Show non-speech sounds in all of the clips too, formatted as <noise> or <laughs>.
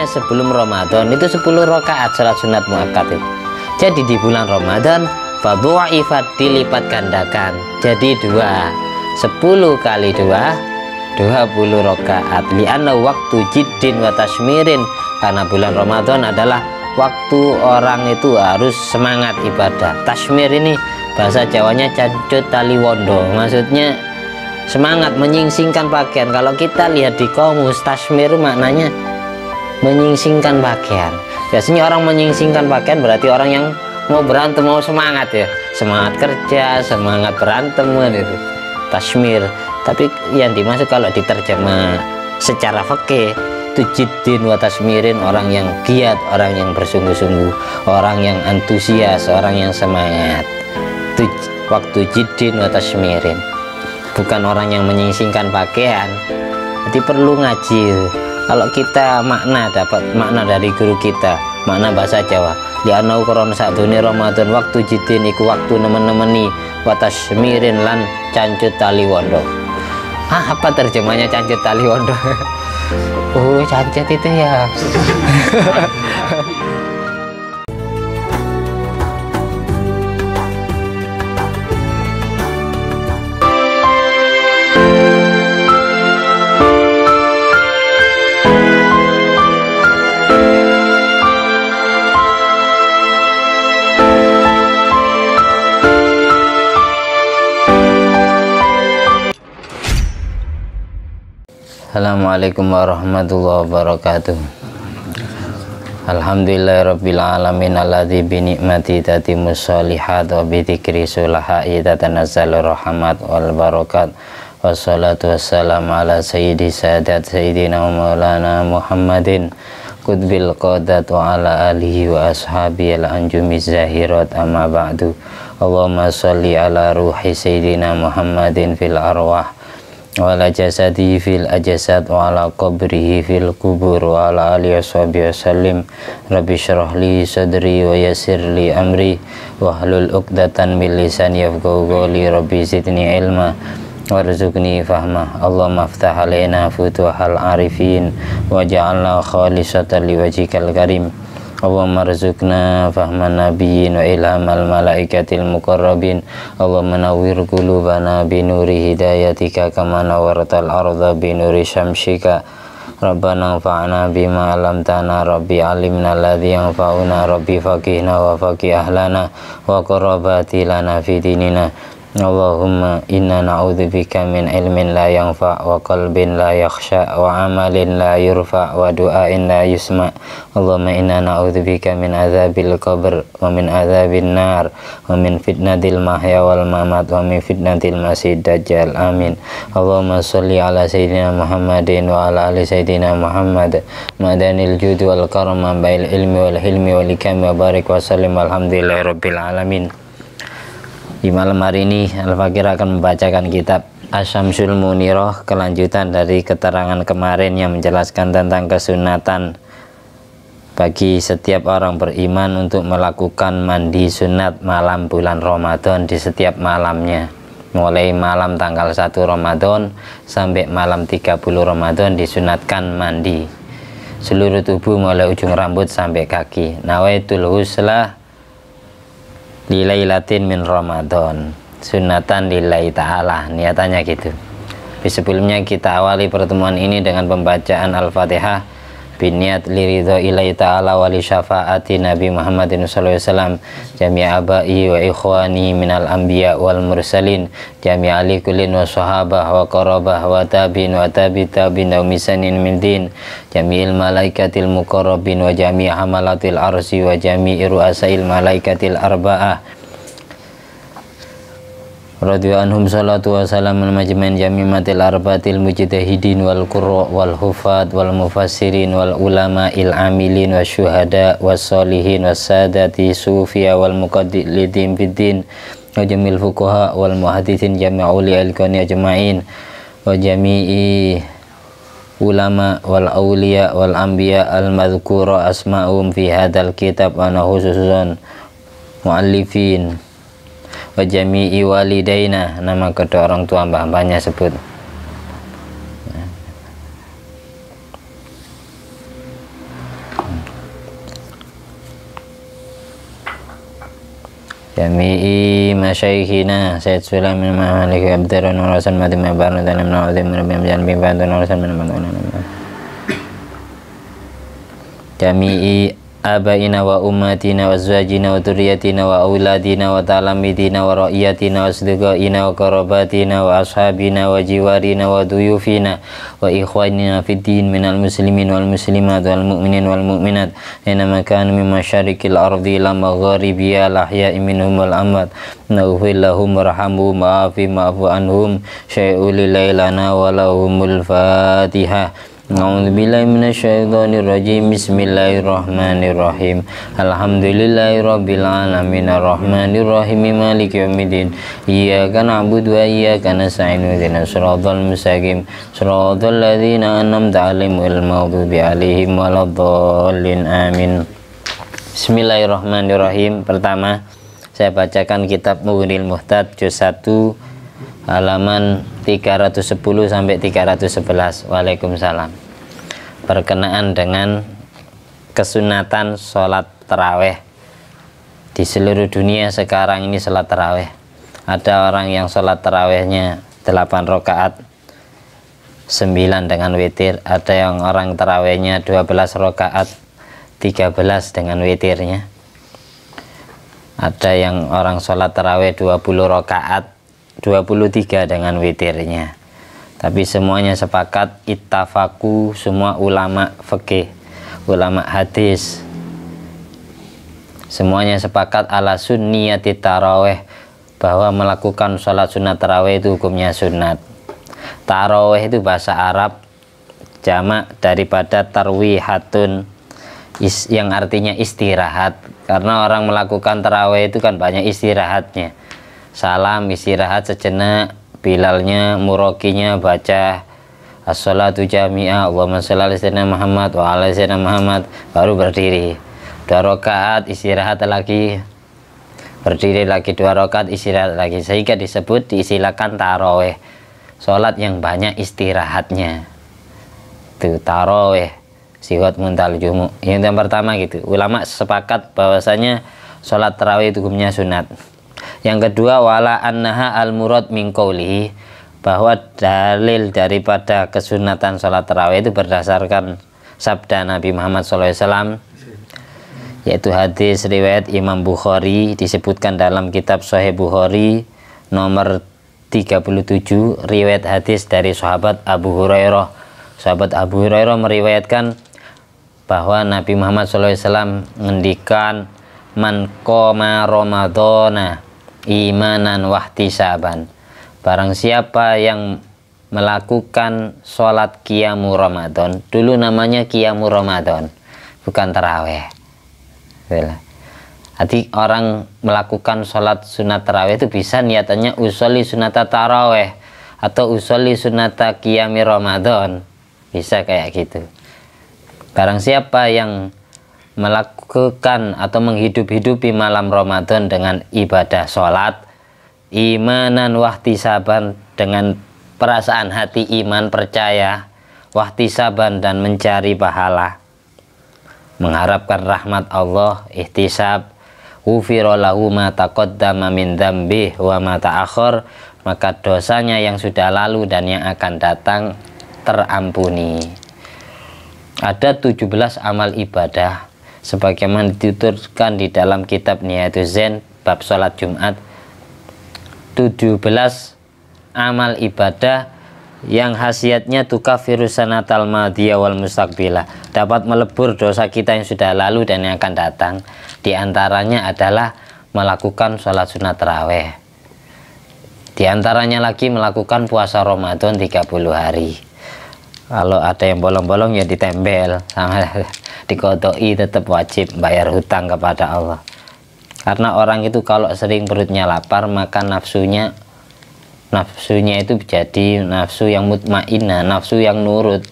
sebelum Ramadan itu 10 rakaat salat sunat muakkad Jadi di bulan Ramadan fadu'ifat dilipat gandakan jadi dua 10 kali dua 20 rakaat li'anna waktu jiddin wa tasmirin karena bulan Ramadan adalah waktu orang itu harus semangat ibadah tashmir ini bahasa Jawanya cancut tali wondo maksudnya semangat menyingsingkan pakaian kalau kita lihat di komus tashmir maknanya menyingsingkan pakaian biasanya orang menyingsingkan pakaian berarti orang yang mau berantem mau semangat ya semangat kerja semangat berantem gitu kan tasmir tapi yang dimaksud kalau diterjemah secara fakih itu jiddin wa tasmirin orang yang giat orang yang bersungguh-sungguh orang yang antusias orang yang semangat itu waktu jidin wa tasmirin bukan orang yang menyingsingkan pakaian jadi perlu ngaji kalau kita makna dapat makna dari guru kita makna bahasa Jawa lianau saat sakdune Ramadan waktu jidin iku waktu nemen-nemeni watas mirin lan cancut tali wondo ah apa terjemahnya cancut tali wondo <laughs> oh cancut itu ya <laughs> Assalamualaikum warahmatullahi wabarakatuh Alhamdulillahirrabbilalamin Alladhi binikmati tati salihat Wa bidikri sulahai tatanazzalu rahmat wal barakat Wassalatu wassalamu ala sayyidi sadat sayyidina maulana muhammadin Qudbil qadat wa ala alihi wa ashabi al anjumi zahirat amma ba'du Allahumma salli ala ruhi sayyidina muhammadin fil arwah wala jasadihi fil ajasad wa ala qabrihi fil kubur wa ala alihi rabi wasallim rabbi syrah li sadri wa yassir li amri wa hlul uqdatan min lisani yafqahu qawli rabbi zidni ilma warzuqni fahma Allahumma aftah alaina futuhal arifin waj'alna khalisatan liwajhikal karim Allahumma rizukna fahman nabiyyin wa ilham al malaikatil muqarrabin Allahumma nawwir gulubana binuri hidayatika kama al arda binuri syamsika Rabbana fa'na bima alam tanah Rabbi alimna ladhi yang fa'una Rabbi faqihna wa faqih ahlana wa korabati lana dinina Allahumma inna na'udzubika min ilmin la yanfa wa qalbin la yakhsha wa amalin la yurfa wa du'ain la yusma Allahumma inna na'udzubika min azabil qabr wa min azabin nar wa min fitnatil mahya wal mamat wa min fitnatil masih dajjal amin Allahumma salli ala sayyidina Muhammadin wa ala ali sayyidina Muhammad madanil judu wal karma bail ilmi wal hilmi wal ikami wa barik wa sallim alhamdulillahi rabbil alamin di malam hari ini Al-Fakir akan membacakan kitab Asyamsul Muniroh kelanjutan dari keterangan kemarin yang menjelaskan tentang kesunatan bagi setiap orang beriman untuk melakukan mandi sunat malam bulan Ramadan di setiap malamnya mulai malam tanggal 1 Ramadan sampai malam 30 Ramadan disunatkan mandi seluruh tubuh mulai ujung rambut sampai kaki nawaitul huslah lilailatin min Ramadan sunatan lillahi ta'ala niatannya gitu sebelumnya kita awali pertemuan ini dengan pembacaan Al-Fatihah biniat liridho ilai ta'ala wa syafaati Nabi Muhammadin SAW jami'a abai wa ikhwani minal anbiya wal mursalin jami'a li kullin wa sahabah wa qarabah wa tabin wa tabi tabin wa misanin min din jami'il malaikatil muqarrabin wa jami'a hamalatil arsi wa jami'i ru'asail malaikatil arba'ah radhiyallahu anhum salatu wassalamu majma'in jami'atil arbatil mujtahidin wal qurra wal hufat wal mufassirin wal ulama il amilin was syuhada was solihin was sadati sufiya wal muqaddidin bidin wa jamil fuqaha wal muhaddithin al ilkani ajma'in wa jami'i ulama wal awliya wal anbiya al madhkura asma'um fi hadal kitab wa nahususun muallifin wa jami'i walidaina nama kedua orang tua mbah-mbahnya sebut jami'i masyaikhina Sayyid Sulaim bin Malik wa Rasul Mati Mabar dan Ibn Azim bin Ibn Jan bin Rasul bin Jami'i آبائنا وأماتنا وأزواجنا وذرياتنا وأولادنا وتلاميذنا ورؤيتنا وأصدقائنا وقرباتنا وأصحابنا وجوارنا وضيوفنا وإخواننا في الدين من المسلمين والمسلمات والمؤمنين والمؤمنات إنما كانوا من مشارق الأرض إلى مغاربها الأحياء منهم والأموات نغفر لهم وارحمهم وعافهم وعفو عنهم شيء لليلنا ولهم الفاتحة Rajim Bismillahirrahmanirrahim Alhamdulillahirrabbilalamin Ar-Rahmanirrahim Maliki yawmiddin Iyaka na'budu wa iyaka nasta'in Ihdina shiratal mustaqim Shiratal ladzina an'amta 'alaihim ghairil maghdubi 'alaihim waladdallin Amin Bismillahirrahmanirrahim Pertama saya bacakan kitab Mughnil Muhtad juz 1 halaman 310 sampai 311. Waalaikumsalam berkenaan dengan kesunatan sholat terawih di seluruh dunia sekarang ini sholat terawih ada orang yang sholat terawihnya 8 rokaat 9 dengan witir ada yang orang terawihnya 12 rokaat 13 dengan witirnya ada yang orang sholat terawih 20 rokaat 23 dengan witirnya tapi semuanya sepakat ittafaku semua ulama fikih ulama hadis semuanya sepakat ala sunniyati taraweh bahwa melakukan sholat sunat taraweh itu hukumnya sunat taraweh itu bahasa Arab jamak daripada tarwihatun is, yang artinya istirahat karena orang melakukan taraweh itu kan banyak istirahatnya salam istirahat sejenak Bilalnya, Murokinya baca Assalatu jami'a Allahumma salli ala Muhammad wa ala sayyidina Muhammad baru berdiri. Dua rakaat istirahat lagi. Berdiri lagi dua rakaat istirahat lagi sehingga disebut diistilahkan taraweh, solat yang banyak istirahatnya. Itu taraweh, Sihat mental jumu. Yang pertama gitu. Ulama sepakat bahwasanya solat tarawih itu hukumnya sunat. Yang kedua wala annaha al murad min bahwa dalil daripada kesunatan sholat tarawih itu berdasarkan sabda Nabi Muhammad SAW yaitu hadis riwayat Imam Bukhari disebutkan dalam kitab Sahih Bukhari nomor 37 riwayat hadis dari sahabat Abu Hurairah sahabat Abu Hurairah meriwayatkan bahwa Nabi Muhammad SAW mengendikan man koma Ramadhana imanan wahtisaban barang siapa yang melakukan sholat kiamu Ramadan dulu namanya kiamu Ramadan bukan terawih Jadi orang melakukan sholat sunat terawih itu bisa niatannya usoli sunata taraweh atau usoli sunata kiami Ramadan bisa kayak gitu barang siapa yang melakukan atau menghidup-hidupi malam Ramadan dengan ibadah sholat imanan saban dengan perasaan hati iman percaya saban dan mencari pahala mengharapkan rahmat Allah ihtisab wufirolahu ma taqaddama min dambih wa ma ta'akhir maka dosanya yang sudah lalu dan yang akan datang terampuni ada 17 amal ibadah sebagaimana dituturkan di dalam kitab Nihayatu Zen bab sholat Jumat 17 amal ibadah yang khasiatnya virus virusanatal madia wal mustaqbila dapat melebur dosa kita yang sudah lalu dan yang akan datang diantaranya adalah melakukan sholat sunat raweh diantaranya lagi melakukan puasa Ramadan 30 hari kalau ada yang bolong-bolong ya ditempel sama dikodoi tetap wajib bayar hutang kepada Allah karena orang itu kalau sering perutnya lapar maka nafsunya nafsunya itu jadi nafsu yang mutmainah nafsu yang nurut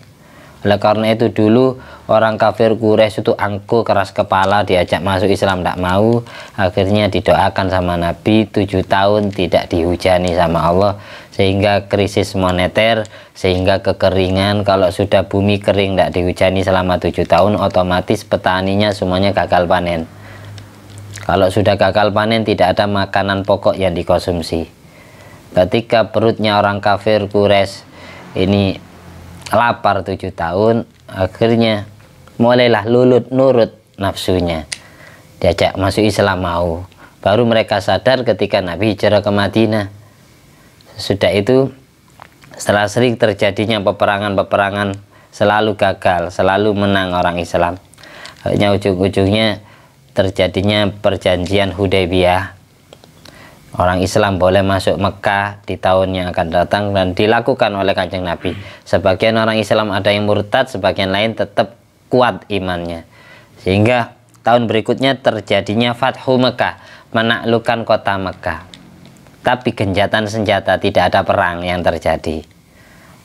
oleh karena itu dulu orang kafir Quraisy itu angku keras kepala diajak masuk Islam tidak mau. Akhirnya didoakan sama Nabi tujuh tahun tidak dihujani sama Allah sehingga krisis moneter sehingga kekeringan kalau sudah bumi kering tidak dihujani selama tujuh tahun otomatis petaninya semuanya gagal panen. Kalau sudah gagal panen tidak ada makanan pokok yang dikonsumsi. Ketika perutnya orang kafir Quraisy ini lapar tujuh tahun akhirnya mulailah lulut nurut nafsunya diajak masuk Islam mau baru mereka sadar ketika Nabi hijrah ke Madinah sudah itu setelah sering terjadinya peperangan-peperangan selalu gagal selalu menang orang Islam akhirnya ujung-ujungnya terjadinya perjanjian Hudaybiyah Orang Islam boleh masuk Mekah di tahun yang akan datang dan dilakukan oleh kanjeng Nabi. Sebagian orang Islam ada yang murtad, sebagian lain tetap kuat imannya. Sehingga tahun berikutnya terjadinya Fathu Mekah, menaklukkan kota Mekah. Tapi genjatan senjata tidak ada perang yang terjadi.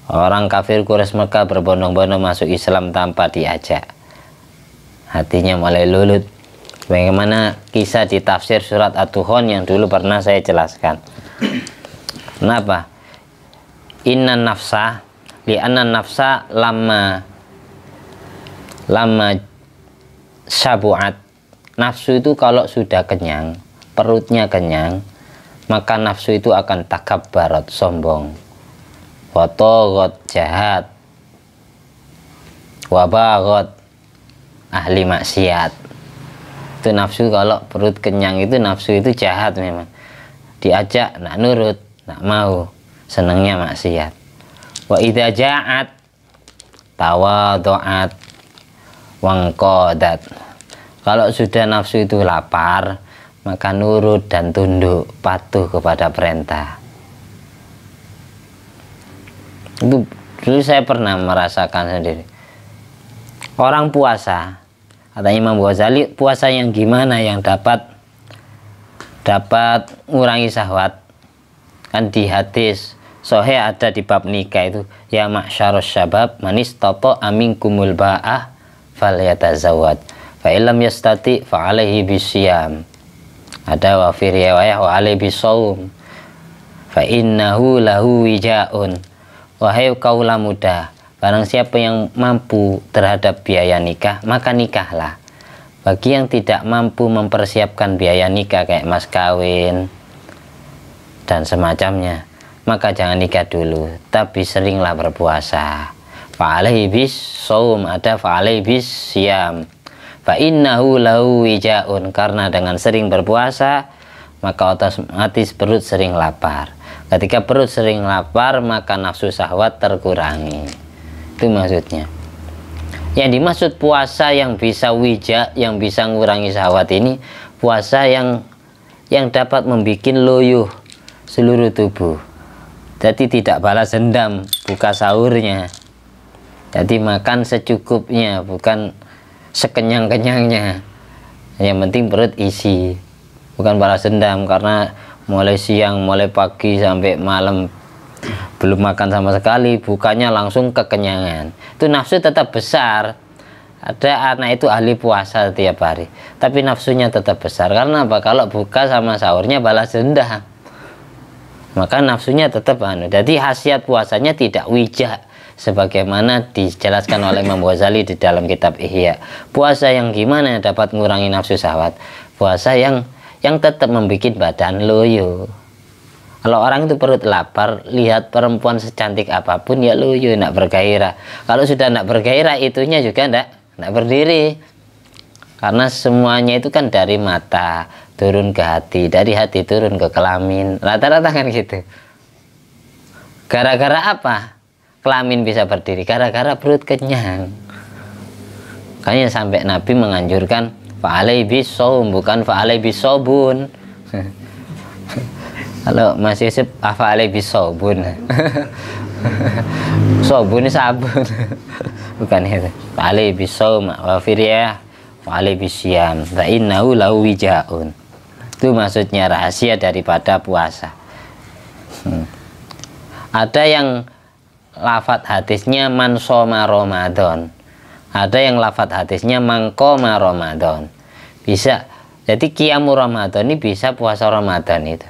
Orang kafir Quraisy Mekah berbondong-bondong masuk Islam tanpa diajak. Hatinya mulai lulut sebagaimana kisah di tafsir surat At-Tuhon yang dulu pernah saya jelaskan. Kenapa? Inna nafsa anna nafsa lama lama sabuat nafsu itu kalau sudah kenyang perutnya kenyang maka nafsu itu akan takab barat sombong watogot jahat wabagot ahli maksiat itu nafsu kalau perut kenyang itu nafsu itu jahat memang diajak nak nurut nak mau senangnya maksiat wa idza ja'at tawadu'at wangkodat kalau sudah nafsu itu lapar maka nurut dan tunduk patuh kepada perintah itu dulu saya pernah merasakan sendiri orang puasa kata Imam Ghazali puasa yang gimana yang dapat dapat mengurangi syahwat kan di hadis sohe ada di bab nikah itu ya mak maksyaros syabab manis toto amin kumul ba'ah fal yatazawad fa ilam yastati fa alaihi bisyam ada wa fi riwayah wa alaihi bisawum fa innahu lahu wija'un wahai kaula muda Barang siapa yang mampu terhadap biaya nikah, maka nikahlah. Bagi yang tidak mampu mempersiapkan biaya nikah kayak mas kawin dan semacamnya, maka jangan nikah dulu, tapi seringlah berpuasa. Fa'alaihi bis saum ada fa'alaihi bis siam. Fa innahu wijaun karena dengan sering berpuasa maka otomatis perut sering lapar. Ketika perut sering lapar maka nafsu sahwat terkurangi itu maksudnya yang dimaksud puasa yang bisa wijak yang bisa mengurangi syahwat ini puasa yang yang dapat membuat loyuh seluruh tubuh jadi tidak balas dendam buka sahurnya jadi makan secukupnya bukan sekenyang-kenyangnya yang penting perut isi bukan balas dendam karena mulai siang mulai pagi sampai malam belum makan sama sekali bukannya langsung kekenyangan itu nafsu tetap besar ada anak itu ahli puasa setiap hari tapi nafsunya tetap besar karena apa kalau buka sama sahurnya balas rendah maka nafsunya tetap anu jadi khasiat puasanya tidak wijak sebagaimana dijelaskan oleh Imam Ghazali di dalam kitab Ihya puasa yang gimana dapat mengurangi nafsu syahwat puasa yang yang tetap membuat badan loyo kalau orang itu perut lapar lihat perempuan secantik apapun ya lu yuk nak bergairah kalau sudah nak bergairah itunya juga ndak nak berdiri karena semuanya itu kan dari mata turun ke hati dari hati turun ke kelamin rata-rata kan gitu gara-gara apa kelamin bisa berdiri gara-gara perut kenyang Kayaknya sampai Nabi menganjurkan fa'alai bisaum bukan fa'alai bisobun <laughs> Kalau Mas Yusuf afale bisobun. <laughs> Sobun sabun. <laughs> Bukan itu. Ya, ale bisa wa wafir ya, ale bisiam. Tapi innahu lau wijaun. Itu maksudnya rahasia daripada puasa. Hmm. Ada yang lafat hadisnya mansoma Ramadan. Ada yang lafat hadisnya mangkoma Ramadan. Bisa jadi kiamu Ramadan ini bisa puasa Ramadan itu.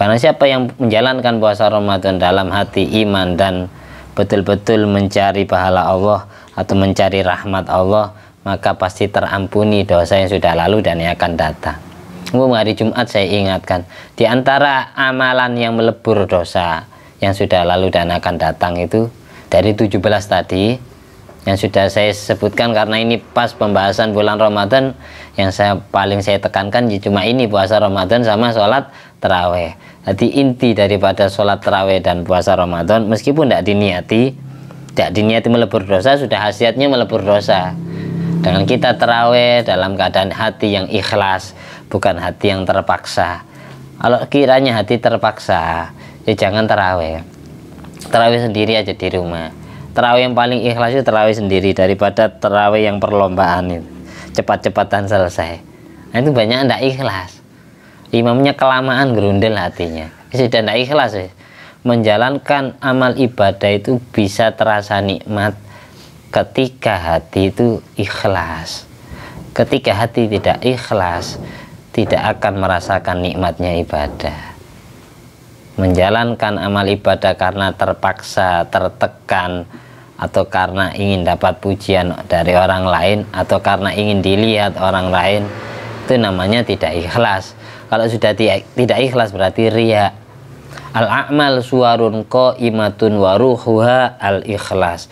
Karena siapa yang menjalankan puasa Ramadan dalam hati iman dan betul-betul mencari pahala Allah atau mencari rahmat Allah, maka pasti terampuni dosa yang sudah lalu dan yang akan datang. Umum hari Jumat saya ingatkan, di antara amalan yang melebur dosa yang sudah lalu dan akan datang itu dari 17 tadi, yang sudah saya sebutkan karena ini pas pembahasan bulan Ramadan yang saya paling saya tekankan ya cuma ini puasa Ramadan sama sholat terawih jadi inti daripada sholat terawih dan puasa Ramadan meskipun tidak diniati tidak diniati melebur dosa sudah khasiatnya melebur dosa dengan kita terawih dalam keadaan hati yang ikhlas bukan hati yang terpaksa kalau kiranya hati terpaksa ya jangan terawih terawih sendiri aja di rumah terawih yang paling ikhlas itu terawih sendiri daripada terawih yang perlombaan itu cepat-cepatan selesai nah, itu banyak ndak ikhlas imamnya kelamaan gerundel hatinya sudah ndak ikhlas ya. menjalankan amal ibadah itu bisa terasa nikmat ketika hati itu ikhlas ketika hati tidak ikhlas tidak akan merasakan nikmatnya ibadah menjalankan amal ibadah karena terpaksa, tertekan, atau karena ingin dapat pujian dari orang lain, atau karena ingin dilihat orang lain, itu namanya tidak ikhlas. Kalau sudah tidak ikhlas berarti ria. Al-a'mal suwarun ko imatun waruhuha al-ikhlas.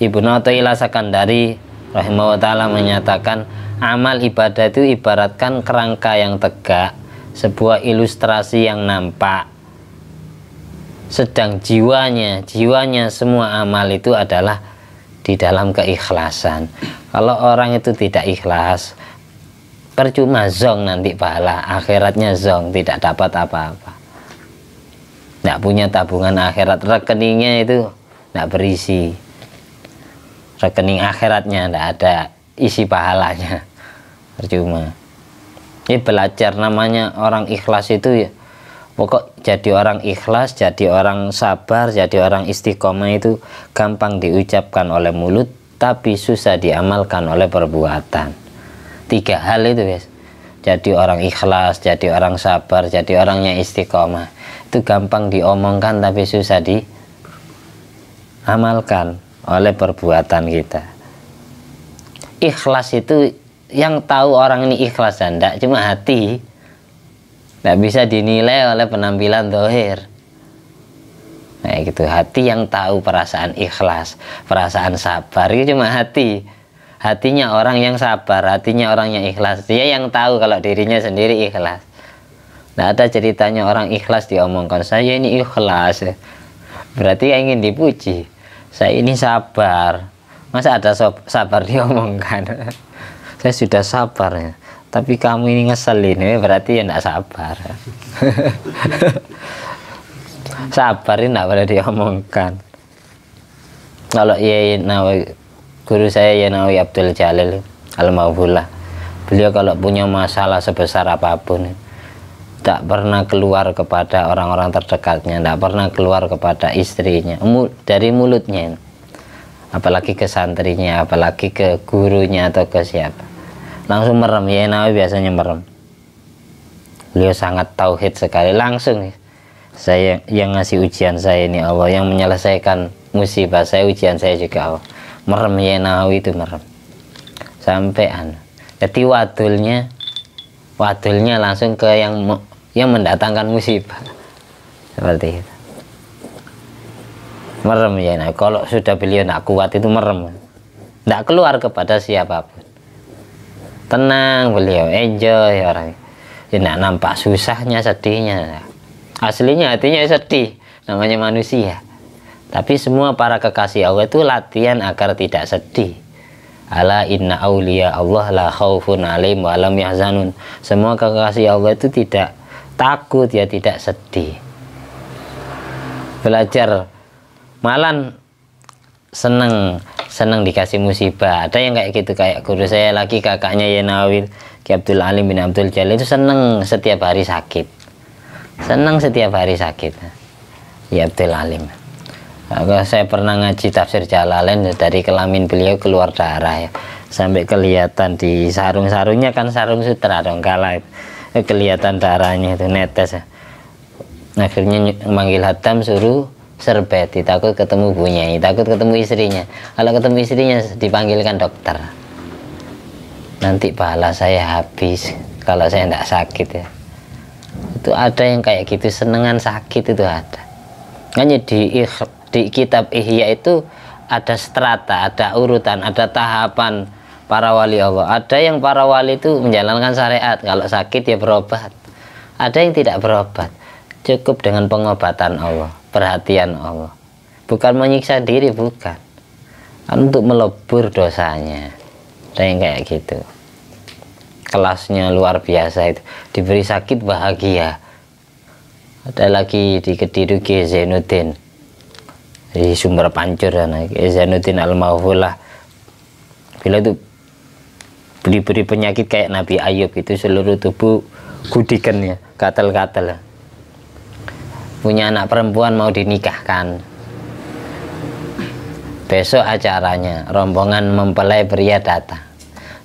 Ibnu Athaillah dari rahimahullah taala menyatakan amal ibadah itu ibaratkan kerangka yang tegak, sebuah ilustrasi yang nampak sedang jiwanya jiwanya semua amal itu adalah di dalam keikhlasan kalau orang itu tidak ikhlas percuma zong nanti pahala akhiratnya zong tidak dapat apa-apa tidak punya tabungan akhirat rekeningnya itu tidak berisi rekening akhiratnya tidak ada isi pahalanya percuma ini belajar namanya orang ikhlas itu ya pokok jadi orang ikhlas jadi orang sabar jadi orang istiqomah itu gampang diucapkan oleh mulut tapi susah diamalkan oleh perbuatan tiga hal itu guys jadi orang ikhlas jadi orang sabar jadi orangnya istiqomah itu gampang diomongkan tapi susah diamalkan oleh perbuatan kita ikhlas itu yang tahu orang ini ikhlas dan tidak cuma hati tidak bisa dinilai oleh penampilan dohir nah gitu hati yang tahu perasaan ikhlas perasaan sabar itu cuma hati hatinya orang yang sabar hatinya orang yang ikhlas dia yang tahu kalau dirinya sendiri ikhlas nah ada ceritanya orang ikhlas diomongkan saya ini ikhlas berarti ingin dipuji saya ini sabar masa ada sabar diomongkan <laughs> saya sudah sabarnya tapi kamu ini ngeselin ya berarti ya enggak sabar <laughs> sabar ini enggak boleh diomongkan kalau iya, ya nawi guru saya ya nawi Abdul Jalil al maubullah beliau kalau punya masalah sebesar apapun tak pernah keluar kepada orang-orang terdekatnya tak pernah keluar kepada istrinya dari mulutnya apalagi ke santrinya apalagi ke gurunya atau ke siapa langsung merem ya Nawawi biasanya merem beliau sangat tauhid sekali langsung saya yang ngasih ujian saya ini Allah yang menyelesaikan musibah saya ujian saya juga Allah merem ya Nawawi itu merem sampai anu jadi wadulnya wadulnya langsung ke yang yang mendatangkan musibah seperti itu merem ya nah kalau sudah beliau tidak kuat itu merem tidak keluar kepada siapapun tenang beliau enjoy orang ya nampak susahnya sedihnya aslinya hatinya ya sedih namanya manusia tapi semua para kekasih Allah itu latihan agar tidak sedih ala inna awliya Allah la khawfun alim wa alam yahzanun semua kekasih Allah itu tidak takut ya tidak sedih belajar malan seneng senang dikasih musibah ada yang kayak gitu kayak guru saya lagi kakaknya Yenawil Ki Abdul Alim bin Abdul Jalil itu senang setiap hari sakit senang setiap hari sakit ya Abdul Alim saya pernah ngaji tafsir Jalalain dari kelamin beliau keluar darah ya sampai kelihatan di sarung-sarungnya kan sarung sutra dong kalah kelihatan darahnya itu netes ya akhirnya manggil hatam suruh serbet ditakut ketemu bunyai takut ketemu istrinya kalau ketemu istrinya dipanggilkan dokter nanti pahala saya habis kalau saya tidak sakit ya itu ada yang kayak gitu senengan sakit itu ada hanya di di kitab ihya itu ada strata ada urutan ada tahapan para wali Allah ada yang para wali itu menjalankan syariat kalau sakit ya berobat ada yang tidak berobat cukup dengan pengobatan Allah perhatian Allah bukan menyiksa diri bukan kan untuk melebur dosanya dan kayak gitu kelasnya luar biasa itu diberi sakit bahagia ada lagi di ketidu ke Zainuddin di sumber pancur sana Zainuddin al maufulah bila itu diberi penyakit kayak Nabi Ayub itu seluruh tubuh gudikan ya katal-katal punya anak perempuan mau dinikahkan besok acaranya rombongan mempelai pria datang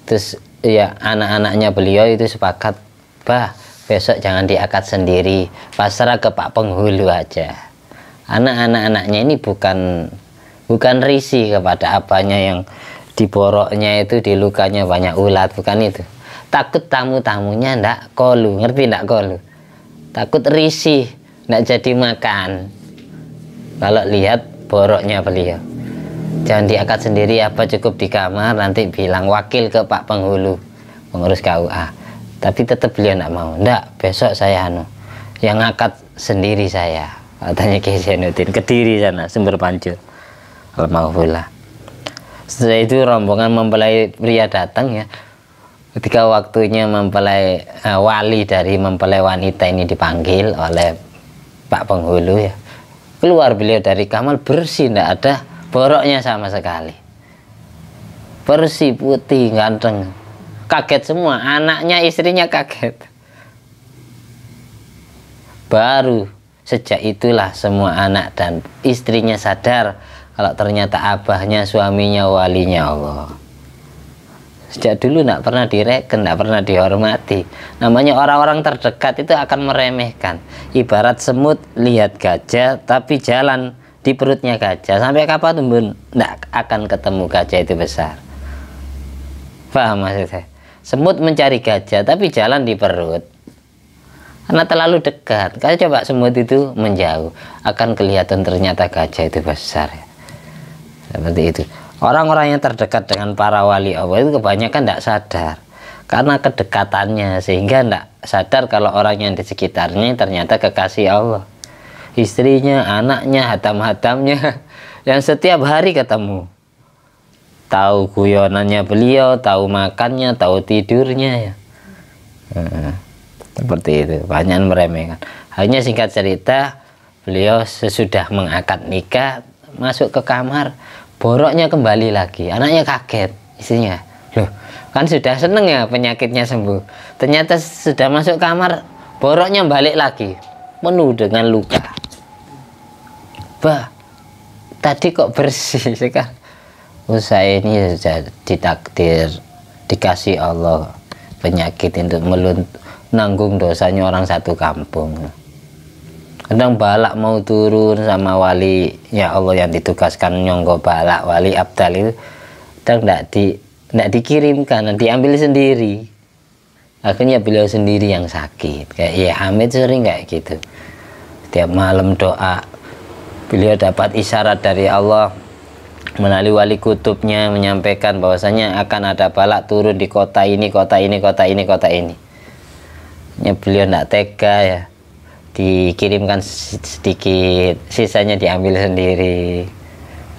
terus ya anak-anaknya beliau itu sepakat bah besok jangan diakad sendiri pasrah ke pak penghulu aja anak-anak-anaknya ini bukan bukan risi kepada apanya yang diboroknya itu dilukanya banyak ulat bukan itu takut tamu-tamunya ndak kolu ngerti ndak kolu takut risih nggak jadi makan kalau lihat boroknya beliau jangan diangkat sendiri apa cukup di kamar nanti bilang wakil ke Pak Penghulu pengurus KUA tapi tetap beliau nggak mau Nggak besok saya anu yang ngangkat sendiri saya katanya Kiai Zainuddin Diri sana sumber pancur almarhumlah setelah itu rombongan mempelai pria datang ya ketika waktunya mempelai uh, wali dari mempelai wanita ini dipanggil oleh Pak Penghulu ya keluar beliau dari kamar bersih tidak ada boroknya sama sekali bersih putih ganteng kaget semua anaknya istrinya kaget baru sejak itulah semua anak dan istrinya sadar kalau ternyata abahnya suaminya walinya Allah sejak dulu tidak pernah direken, tidak pernah dihormati. Namanya orang-orang terdekat itu akan meremehkan. Ibarat semut lihat gajah tapi jalan di perutnya gajah sampai kapan pun tidak akan ketemu gajah itu besar. Paham maksud saya? Semut mencari gajah tapi jalan di perut karena terlalu dekat. Kalau coba semut itu menjauh akan kelihatan ternyata gajah itu besar. Seperti itu. Orang-orang yang terdekat dengan para wali Allah itu kebanyakan tidak sadar karena kedekatannya sehingga tidak sadar kalau orang yang di sekitarnya ternyata kekasih Allah istrinya, anaknya, hatam-hatamnya <laughs> yang setiap hari ketemu tahu guyonannya beliau, tahu makannya, tahu tidurnya ya. Hmm, seperti itu, banyak meremehkan hanya singkat cerita beliau sesudah mengakad nikah masuk ke kamar boroknya kembali lagi anaknya kaget isinya, loh kan sudah seneng ya penyakitnya sembuh ternyata sudah masuk kamar boroknya balik lagi penuh dengan luka bah tadi kok bersih <laughs> sih sekarang usaha oh, ini ya sudah ditakdir dikasih Allah penyakit untuk melun nanggung dosanya orang satu kampung kadang balak mau turun sama wali ya Allah yang ditugaskan nyonggo balak wali abdal itu kadang tidak di tidak dikirimkan diambil sendiri akhirnya beliau sendiri yang sakit kayak ya Hamid sering kayak gitu setiap malam doa beliau dapat isyarat dari Allah melalui wali kutubnya menyampaikan bahwasanya akan ada balak turun di kota ini kota ini kota ini kota ini ya beliau tidak tega ya dikirimkan sedikit sisanya diambil sendiri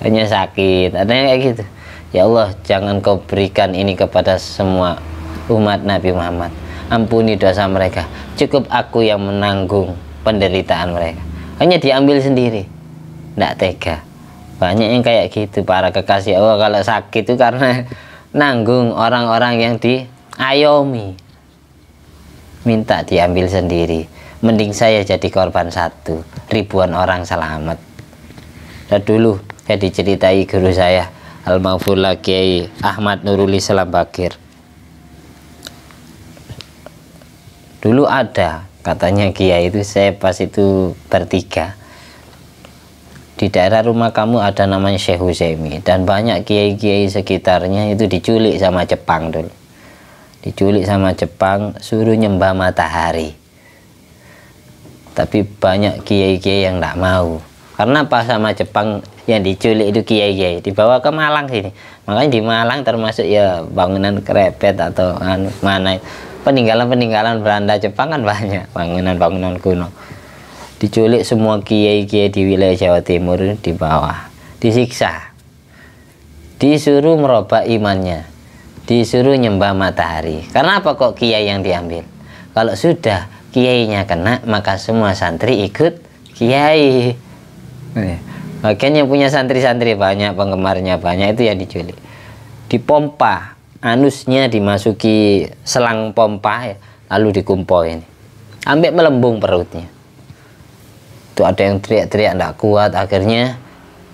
hanya sakit yang kayak gitu ya Allah jangan kau berikan ini kepada semua umat Nabi Muhammad ampuni dosa mereka cukup aku yang menanggung penderitaan mereka hanya diambil sendiri tidak tega banyak yang kayak gitu para kekasih ya Allah kalau sakit itu karena <laughs> nanggung orang-orang yang diayomi minta diambil sendiri mending saya jadi korban satu ribuan orang selamat nah, dulu saya diceritai guru saya Al-Mawfullah Kiai Ahmad Nurul Islam Bakir dulu ada katanya Kiai itu saya pas itu bertiga di daerah rumah kamu ada namanya Syekh Husemi dan banyak kiai-kiai sekitarnya itu diculik sama Jepang dulu diculik sama Jepang suruh nyembah matahari tapi banyak kiai-kiai yang tidak mau karena apa sama Jepang yang diculik itu kiai-kiai dibawa ke Malang sini makanya di Malang termasuk ya bangunan kerepet atau anu, mana peninggalan-peninggalan Belanda Jepang kan banyak bangunan-bangunan kuno diculik semua kiai-kiai di wilayah Jawa Timur di bawah disiksa disuruh merobak imannya disuruh nyembah matahari karena apa kok kiai yang diambil kalau sudah kiainya kena maka semua santri ikut kiai iya. Bagian yang punya santri-santri banyak penggemarnya banyak itu yang diculik dipompa anusnya dimasuki selang pompa ya, lalu ini, ambek melembung perutnya itu ada yang teriak-teriak tidak -teriak kuat akhirnya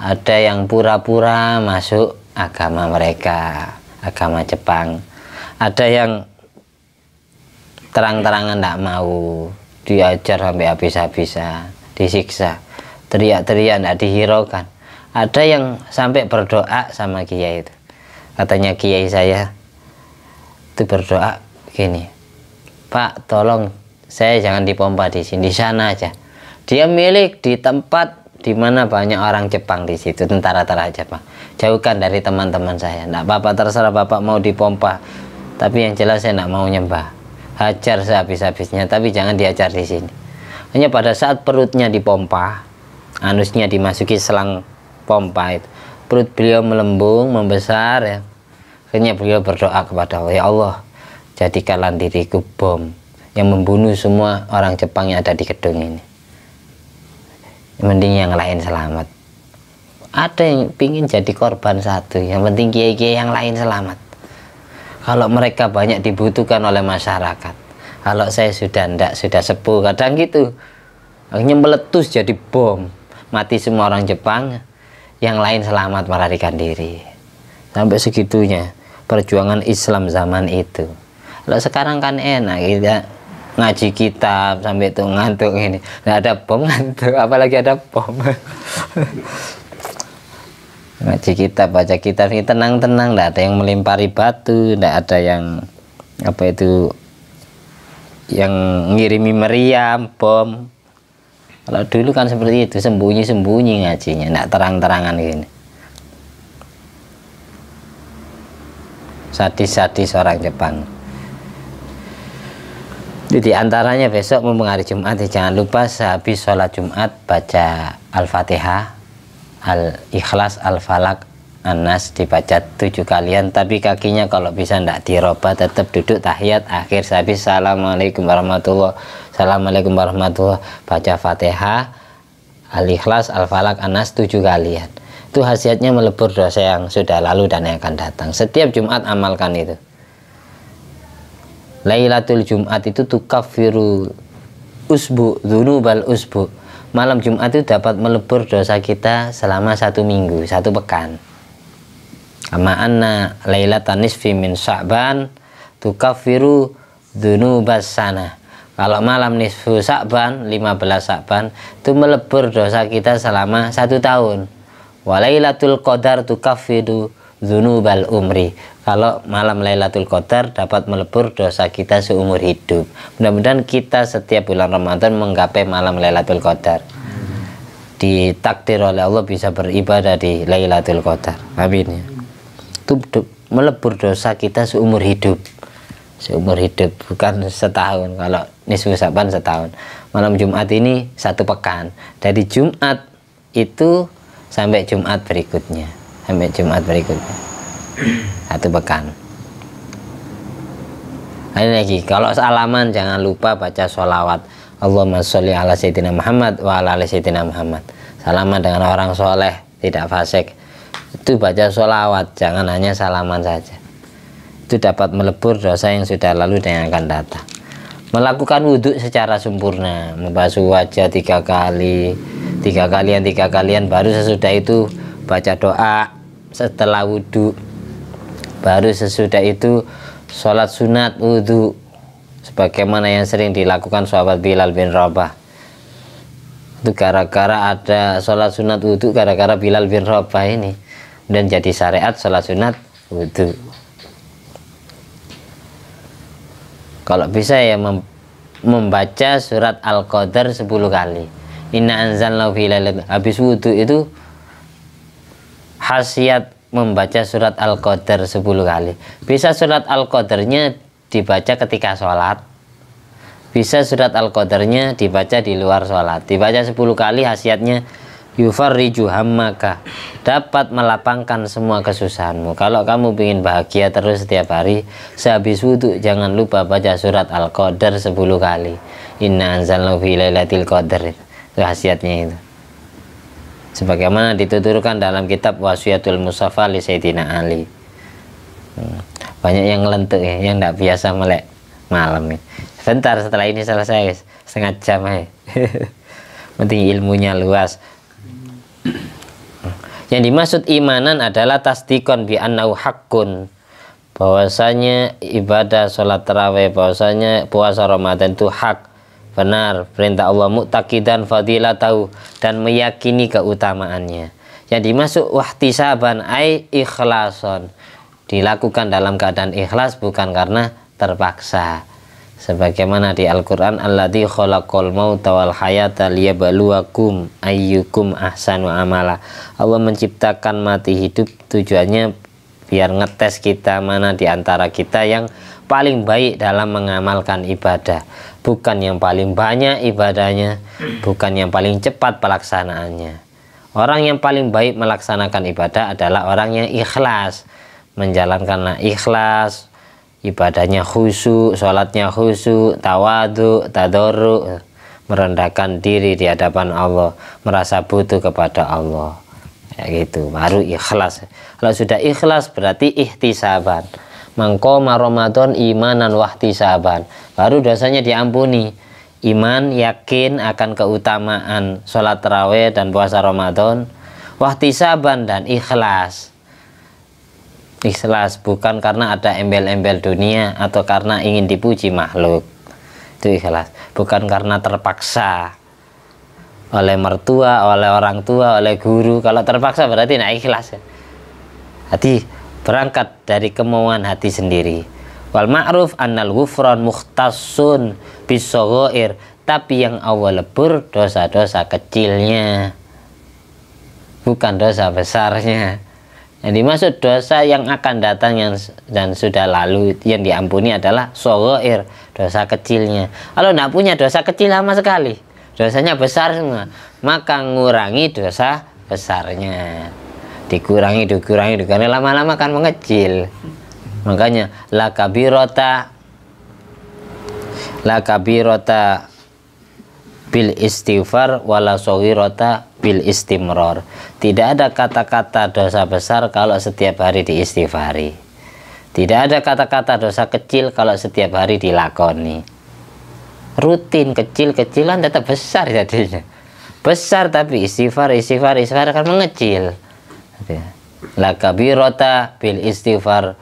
ada yang pura-pura masuk agama mereka agama Jepang ada yang terang-terangan tidak mau diajar sampai habis-habisan disiksa teriak-teriak tidak dihiraukan ada yang sampai berdoa sama kiai itu katanya kiai saya itu berdoa gini pak tolong saya jangan dipompa di sini di sana aja dia milik di tempat di mana banyak orang Jepang di situ tentara-tentara pak jauhkan dari teman-teman saya tidak apa-apa terserah bapak mau dipompa tapi yang jelas saya tidak mau nyembah hajar sehabis-habisnya tapi jangan diajar di sini hanya pada saat perutnya dipompa anusnya dimasuki selang pompa itu perut beliau melembung membesar ya akhirnya beliau berdoa kepada Allah ya Allah jadikanlah diriku bom yang membunuh semua orang Jepang yang ada di gedung ini mending yang lain selamat ada yang pingin jadi korban satu yang penting kiai-kiai yang lain selamat kalau mereka banyak dibutuhkan oleh masyarakat kalau saya sudah tidak sudah sepuh kadang gitu akhirnya meletus jadi bom mati semua orang Jepang yang lain selamat melarikan diri sampai segitunya perjuangan Islam zaman itu kalau sekarang kan enak kita ngaji kitab sampai itu ngantuk ini nggak ada bom ngantuk apalagi ada bom <laughs> ngaji kita baca kitab ini tenang-tenang tidak ada yang melimpari batu tidak ada yang apa itu yang ngirimi meriam bom kalau dulu kan seperti itu sembunyi-sembunyi ngajinya tidak terang-terangan ini. sadis-sadis orang Jepang jadi antaranya besok mau hari Jumat eh, jangan lupa sehabis sholat Jumat baca Al-Fatihah Al-Ikhlas Al-Falak Anas dibaca tujuh kalian tapi kakinya kalau bisa ndak diroba tetap duduk tahiyat akhir sabi assalamualaikum warahmatullah assalamualaikum warahmatullah baca fatihah al-ikhlas al-falak anas tujuh kalian itu hasiatnya melebur dosa yang sudah lalu dan yang akan datang setiap Jumat amalkan itu Lailatul Jumat itu tukafiru usbu bal usbu malam Jumat itu dapat melebur dosa kita selama satu minggu, satu pekan. Amma anna lailatan nisfi min sya'ban tukaffiru dzunubas sana. Kalau malam nisfu sya'ban, 15 sya'ban itu melebur dosa kita selama satu tahun. Walailatul qadar tukaffiru dzunubal umri kalau malam Lailatul Qadar dapat melebur dosa kita seumur hidup. Mudah-mudahan kita setiap bulan Ramadan menggapai malam Lailatul Qadar. Ditakdir oleh Allah bisa beribadah di Lailatul Qadar. Amin ya. Itu melebur dosa kita seumur hidup. Seumur hidup bukan setahun kalau nisfu saban setahun. Malam Jumat ini satu pekan. Dari Jumat itu sampai Jumat berikutnya. Sampai Jumat berikutnya satu pekan ada lagi kalau salaman jangan lupa baca sholawat Allahumma sholli ala sayyidina Muhammad wa ala, ala sayyidina Muhammad salaman dengan orang soleh tidak fasik itu baca sholawat jangan hanya salaman saja itu dapat melebur dosa yang sudah lalu dan yang akan datang melakukan wudhu secara sempurna membasuh wajah tiga kali tiga kalian tiga kalian baru sesudah itu baca doa setelah wudhu baru sesudah itu sholat sunat wudhu sebagaimana yang sering dilakukan sahabat Bilal bin Rabah itu gara-gara ada sholat sunat wudhu gara-gara Bilal bin Rabah ini dan jadi syariat sholat sunat wudhu kalau bisa ya mem membaca surat al qadr 10 kali inna anzalna fi habis wudhu itu khasiat membaca surat Al-Qadar 10 kali. Bisa surat Al-Qadarnya dibaca ketika sholat. Bisa surat Al-Qadarnya dibaca di luar sholat. Dibaca 10 kali hasiatnya yufarriju hammaka. Dapat melapangkan semua kesusahanmu. Kalau kamu ingin bahagia terus setiap hari, sehabis wudhu jangan lupa baca surat Al-Qadar 10 kali. Inna anzalna fi lailatul qadar. Itu hasiatnya itu sebagaimana dituturkan dalam kitab Wasiatul Musafa li Sayyidina Ali. Hmm. Banyak yang ngelentuk ya, yang tidak biasa melek malam ya. Sebentar setelah ini selesai guys, setengah jam ya. <laughs> Penting ilmunya luas. Hmm. Yang dimaksud imanan adalah tasdikon bi annahu haqqun. Bahwasanya ibadah sholat tarawih, bahwasanya puasa Ramadan itu hak benar perintah Allah muktakidan fadilah tahu dan meyakini keutamaannya yang dimasuk wahtisaban ai ikhlason dilakukan dalam keadaan ikhlas bukan karena terpaksa sebagaimana di Al-Qur'an alladzi khalaqal mauta wal hayata liyabluwakum ayyukum ahsanu amala Allah menciptakan mati hidup tujuannya biar ngetes kita mana di antara kita yang paling baik dalam mengamalkan ibadah bukan yang paling banyak ibadahnya, bukan yang paling cepat pelaksanaannya. Orang yang paling baik melaksanakan ibadah adalah orang yang ikhlas, menjalankan ikhlas, ibadahnya khusyuk, sholatnya khusyuk, tawadu, tadoru, merendahkan diri di hadapan Allah, merasa butuh kepada Allah. Ya gitu, baru ikhlas. Kalau sudah ikhlas berarti ikhtisaban mangkoma Ramadan imanan saban baru dosanya diampuni iman yakin akan keutamaan sholat terawih dan puasa Ramadan saban dan ikhlas ikhlas bukan karena ada embel-embel dunia atau karena ingin dipuji makhluk itu ikhlas bukan karena terpaksa oleh mertua oleh orang tua oleh guru kalau terpaksa berarti tidak ikhlas ya hati berangkat dari kemauan hati sendiri wal ma'ruf annal wufron muhtasun bisogoir. tapi yang Allah lebur dosa-dosa kecilnya bukan dosa besarnya yang dimaksud dosa yang akan datang yang dan sudah lalu yang diampuni adalah sogoir dosa kecilnya. Kalau tidak punya dosa kecil sama sekali, dosanya besar semua, maka ngurangi dosa besarnya dikurangi dikurangi dikurangi lama-lama kan mengecil makanya la kabirota la kabirota bil istighfar wala sawirota bil istimror tidak ada kata-kata dosa besar kalau setiap hari diistighfari tidak ada kata-kata dosa kecil kalau setiap hari dilakoni rutin kecil-kecilan tetap besar jadinya besar tapi istighfar istighfar istighfar akan mengecil La rota bil istighfar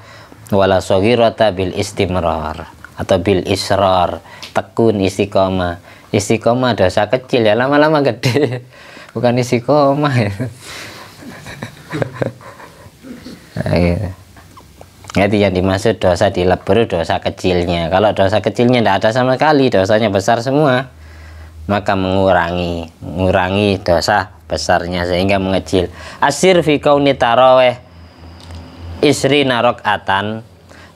wala sogirota bil istimrar atau bil israr tekun istiqomah istiqomah dosa kecil ya lama-lama gede <laughs> bukan istiqomah ya. itu jadi yang dimaksud dosa dilebur dosa kecilnya kalau dosa kecilnya tidak ada sama sekali dosanya besar semua maka mengurangi mengurangi dosa besarnya sehingga mengecil asir fi kauni taraweh isri narok atan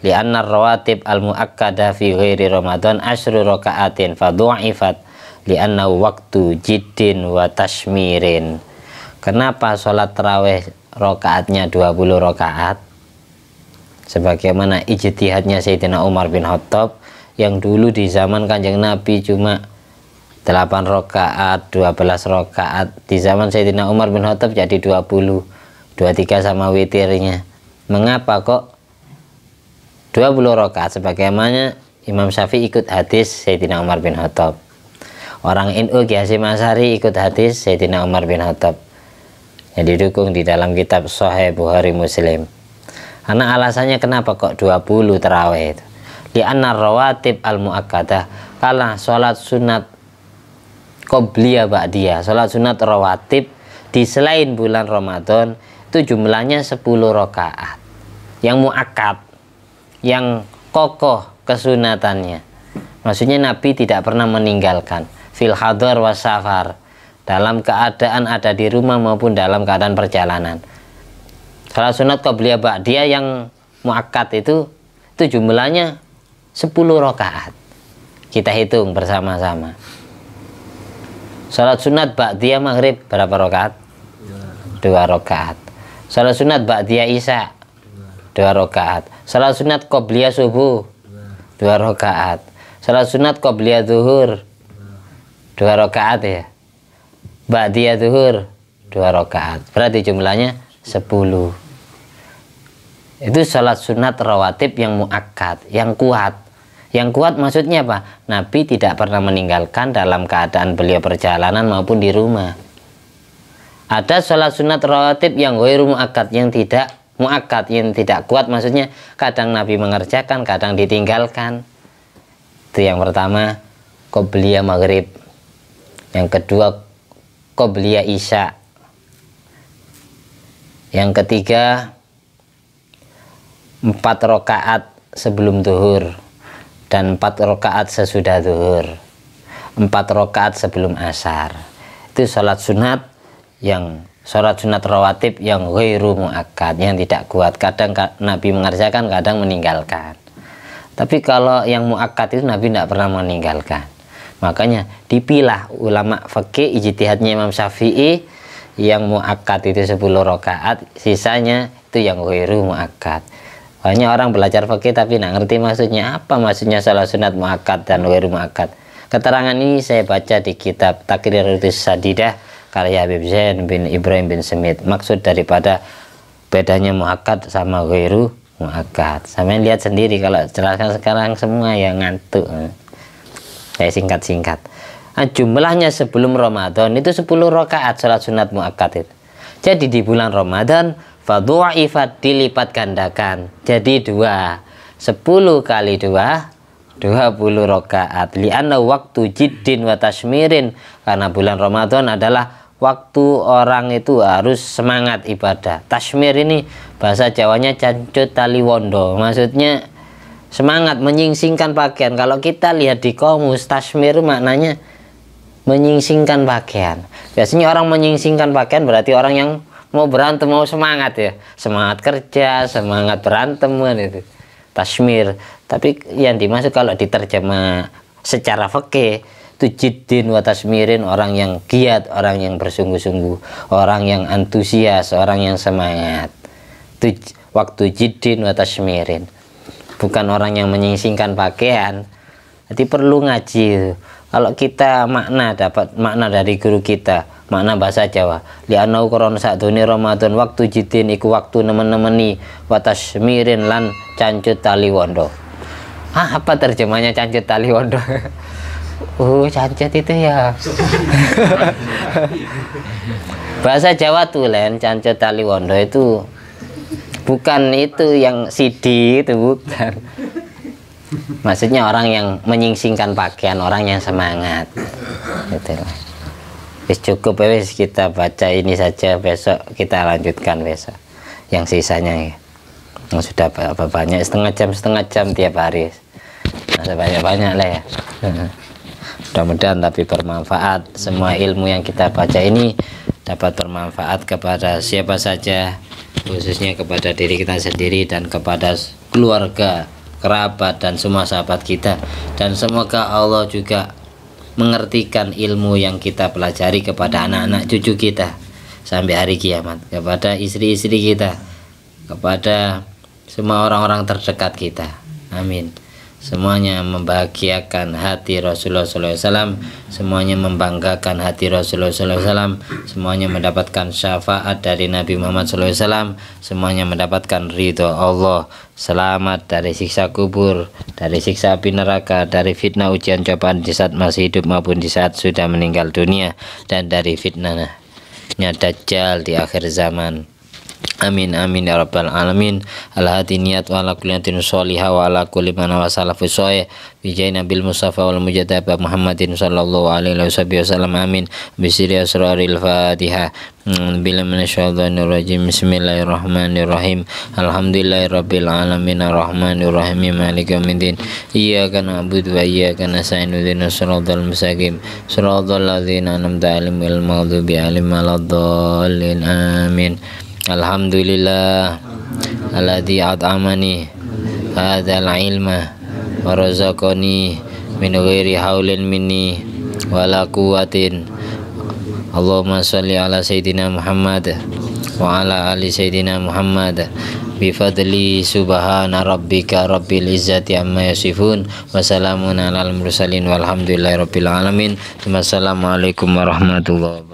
lianna rawatib al muakkada fi ghairi ramadan asru rakaatin fadu'ifat anna waktu jiddin wa tashmirin kenapa sholat taraweh rokaatnya 20 rokaat sebagaimana ijtihadnya Sayyidina Umar bin Khattab yang dulu di zaman kanjeng Nabi cuma 8 rokaat 12 rokaat di zaman Sayyidina Umar bin Khattab jadi 20 23 sama witirnya mengapa kok 20 rokaat sebagaimana Imam Syafi'i ikut hadis Sayyidina Umar bin Khattab orang NU Kiasi Masari ikut hadis Sayyidina Umar bin Khattab yang didukung di dalam kitab Sahih Bukhari Muslim karena alasannya kenapa kok 20 terawih itu Di anna rawatib al-mu'akkadah karena sholat sunat qobliya ba'diyah sholat sunat rawatib di selain bulan Ramadan itu jumlahnya 10 rakaat yang muakkad yang kokoh kesunatannya maksudnya Nabi tidak pernah meninggalkan fil hadar wasafar dalam keadaan ada di rumah maupun dalam keadaan perjalanan salah sunat qobliya ba'diyah yang muakkad itu itu jumlahnya 10 rakaat kita hitung bersama-sama Salat sunat ba'diyah maghrib berapa rokat? Dua rokat. Salat sunat ba'diyah isya dua rokat. Salat sunat qobliyah subuh dua rokat. Salat sunat qobliyah zuhur dua rokat ya. Ba'diyah zuhur dua rokat. Berarti jumlahnya sepuluh. Itu salat sunat rawatib yang muakat, yang kuat. Yang kuat maksudnya apa? Nabi tidak pernah meninggalkan dalam keadaan beliau perjalanan maupun di rumah. Ada sholat sunat rawatib yang ghairu mu'akad, yang tidak mu'akad, yang tidak kuat maksudnya kadang Nabi mengerjakan, kadang ditinggalkan. Itu yang pertama, qobliya maghrib. Yang kedua, qobliya isya. Yang ketiga, empat rokaat sebelum duhur dan empat rakaat sesudah zuhur empat rakaat sebelum asar itu sholat sunat yang sholat sunat rawatib yang ghairu mu'akad yang tidak kuat kadang Nabi mengerjakan kadang meninggalkan tapi kalau yang mu'akad itu Nabi tidak pernah meninggalkan makanya dipilah ulama fakih ijtihadnya Imam Syafi'i yang mu'akad itu sepuluh rakaat sisanya itu yang ghairu mu'akad banyak orang belajar fakih tapi nggak ngerti maksudnya apa maksudnya salah sunat muakat dan wiru muakat keterangan ini saya baca di kitab Takrirudus Sadidah karya Habib Zain bin Ibrahim bin Semit maksud daripada bedanya muakat sama wiru muakat sama yang lihat sendiri kalau jelaskan sekarang semua yang ngantuk saya singkat-singkat nah, jumlahnya sebelum Ramadan itu 10 rakaat salat sunat muakat itu jadi di bulan Ramadan Fadu'ifat dilipat gandakan Jadi dua 10 kali dua 20 rokaat Lianna waktu jiddin wa tashmirin Karena bulan Ramadan adalah Waktu orang itu harus semangat ibadah Tashmir ini bahasa Jawanya cancut tali wondo Maksudnya semangat menyingsingkan pakaian Kalau kita lihat di komus Tashmir maknanya menyingsingkan pakaian Biasanya orang menyingsingkan pakaian berarti orang yang mau berantem mau semangat ya semangat kerja semangat berantem itu tasmir tapi yang dimaksud kalau diterjemah secara fakih itu jidin wa tasmirin orang yang giat orang yang bersungguh-sungguh orang yang antusias orang yang semangat itu waktu jidin wa tasmirin bukan orang yang menyingsingkan pakaian jadi perlu ngaji kalau kita makna dapat makna dari guru kita makna bahasa Jawa lianau koron dunia Ramadan waktu jidin iku waktu nemen-nemeni watas mirin lan cancut tali wondo ah apa terjemahnya cancut tali wondo <laughs> uh cancut itu ya <laughs> bahasa Jawa tulen cancut tali wondo itu bukan itu yang sidi itu bukan maksudnya orang yang menyingsingkan pakaian orang yang semangat gitu lah wis cukup ya, wis kita baca ini saja besok kita lanjutkan besok yang sisanya ya yang sudah apa banyak setengah jam setengah jam tiap hari masa nah, banyak banyak lah ya mudah-mudahan tapi bermanfaat semua ilmu yang kita baca ini dapat bermanfaat kepada siapa saja khususnya kepada diri kita sendiri dan kepada keluarga kerabat dan semua sahabat kita dan semoga Allah juga mengertikan ilmu yang kita pelajari kepada anak-anak cucu kita sampai hari kiamat kepada istri-istri kita kepada semua orang-orang terdekat kita amin semuanya membahagiakan hati Rasulullah SAW semuanya membanggakan hati Rasulullah SAW semuanya mendapatkan syafaat dari Nabi Muhammad SAW semuanya mendapatkan ridho Allah selamat dari siksa kubur dari siksa api neraka dari fitnah ujian cobaan di saat masih hidup maupun di saat sudah meninggal dunia dan dari fitnahnya Dajjal di akhir zaman Amin amin ya rabbal alamin. Al hati niat wa ala kulli niyatin sholiha wa ala kulli mana wa salafu sholih. Bijaina bil mustafa wal mujadab Muhammadin sallallahu alaihi wasallam. Amin. Bisri asraril Fatihah. Hmm, bila minasyaitonir rajim. Bismillahirrahmanirrahim. Alhamdulillahirabbil alamin arrahmanirrahim maliki yaumiddin. Iyyaka na'budu wa iyyaka nasta'in ihdinas siratal mustaqim. Siratal ladzina an'amta 'alaihim wal maghdubi 'alaihim waladdallin. Amin. Alhamdulillah Alladhi at'amani Hadal ilma Warazakoni Min ghairi haulin minni Wala kuwatin Allahumma salli ala Sayyidina Muhammad Wa ala ali Sayyidina Muhammad bifadli subhana rabbika rabbil izzati amma yasifun wassalamun al mursalin walhamdulillahi rabbil alamin wassalamualaikum warahmatullahi wabarakatuh